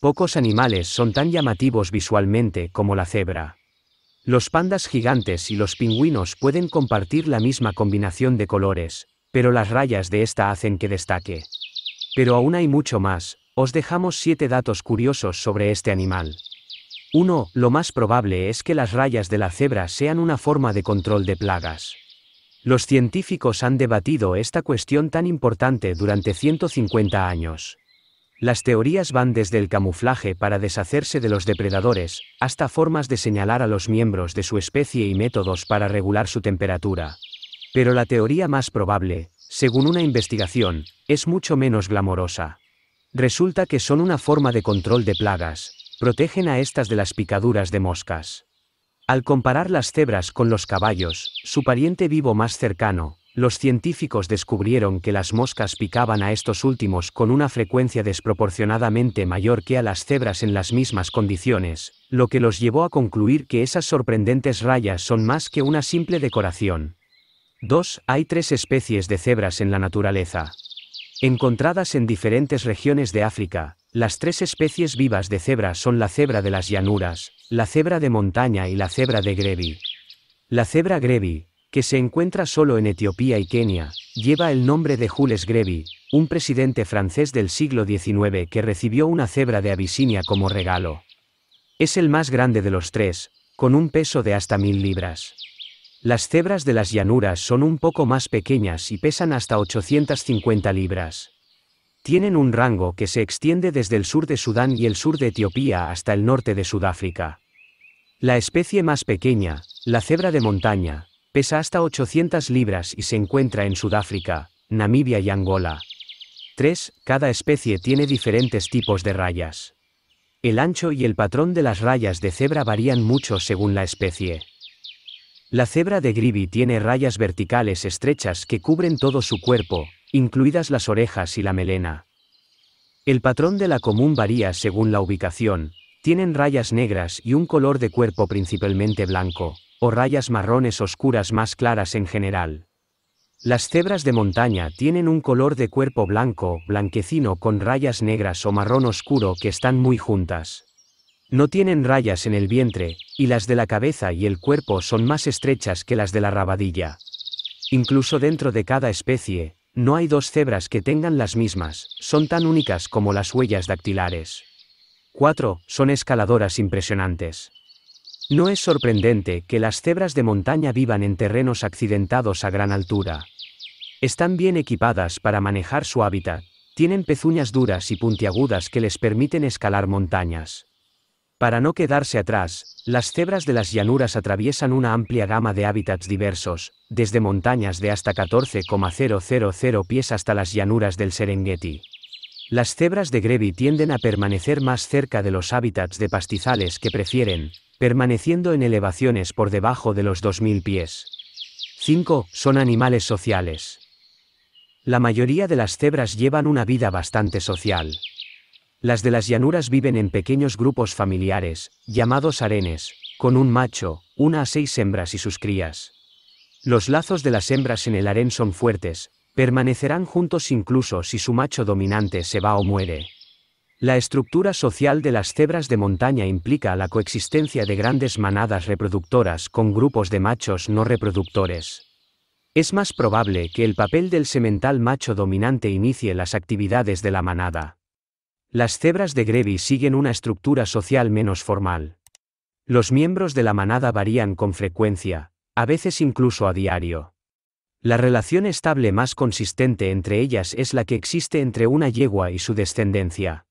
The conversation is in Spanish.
Pocos animales son tan llamativos visualmente como la cebra. Los pandas gigantes y los pingüinos pueden compartir la misma combinación de colores, pero las rayas de esta hacen que destaque. Pero aún hay mucho más, os dejamos 7 datos curiosos sobre este animal. 1. Lo más probable es que las rayas de la cebra sean una forma de control de plagas. Los científicos han debatido esta cuestión tan importante durante 150 años. Las teorías van desde el camuflaje para deshacerse de los depredadores, hasta formas de señalar a los miembros de su especie y métodos para regular su temperatura. Pero la teoría más probable, según una investigación, es mucho menos glamorosa. Resulta que son una forma de control de plagas, protegen a estas de las picaduras de moscas. Al comparar las cebras con los caballos, su pariente vivo más cercano, los científicos descubrieron que las moscas picaban a estos últimos con una frecuencia desproporcionadamente mayor que a las cebras en las mismas condiciones, lo que los llevó a concluir que esas sorprendentes rayas son más que una simple decoración. 2. Hay tres especies de cebras en la naturaleza. Encontradas en diferentes regiones de África, las tres especies vivas de cebra son la cebra de las llanuras, la cebra de montaña y la cebra de Grevy. La cebra Grevy, que se encuentra solo en Etiopía y Kenia, lleva el nombre de Jules Grevy, un presidente francés del siglo XIX que recibió una cebra de Abisinia como regalo. Es el más grande de los tres, con un peso de hasta mil libras. Las cebras de las llanuras son un poco más pequeñas y pesan hasta 850 libras. Tienen un rango que se extiende desde el sur de Sudán y el sur de Etiopía hasta el norte de Sudáfrica. La especie más pequeña, la cebra de montaña, Pesa hasta 800 libras y se encuentra en Sudáfrica, Namibia y Angola. 3. Cada especie tiene diferentes tipos de rayas. El ancho y el patrón de las rayas de cebra varían mucho según la especie. La cebra de Grivi tiene rayas verticales estrechas que cubren todo su cuerpo, incluidas las orejas y la melena. El patrón de la común varía según la ubicación, tienen rayas negras y un color de cuerpo principalmente blanco o rayas marrones oscuras más claras en general. Las cebras de montaña tienen un color de cuerpo blanco, blanquecino con rayas negras o marrón oscuro que están muy juntas. No tienen rayas en el vientre, y las de la cabeza y el cuerpo son más estrechas que las de la rabadilla. Incluso dentro de cada especie, no hay dos cebras que tengan las mismas, son tan únicas como las huellas dactilares. 4. Son escaladoras impresionantes. No es sorprendente que las cebras de montaña vivan en terrenos accidentados a gran altura. Están bien equipadas para manejar su hábitat, tienen pezuñas duras y puntiagudas que les permiten escalar montañas. Para no quedarse atrás, las cebras de las llanuras atraviesan una amplia gama de hábitats diversos, desde montañas de hasta 14,000 pies hasta las llanuras del Serengeti. Las cebras de Grevy tienden a permanecer más cerca de los hábitats de pastizales que prefieren, permaneciendo en elevaciones por debajo de los 2.000 pies. 5. Son animales sociales. La mayoría de las cebras llevan una vida bastante social. Las de las llanuras viven en pequeños grupos familiares, llamados arenes, con un macho, una a seis hembras y sus crías. Los lazos de las hembras en el aren son fuertes, permanecerán juntos incluso si su macho dominante se va o muere. La estructura social de las cebras de montaña implica la coexistencia de grandes manadas reproductoras con grupos de machos no reproductores. Es más probable que el papel del semental macho dominante inicie las actividades de la manada. Las cebras de Grevy siguen una estructura social menos formal. Los miembros de la manada varían con frecuencia, a veces incluso a diario. La relación estable más consistente entre ellas es la que existe entre una yegua y su descendencia.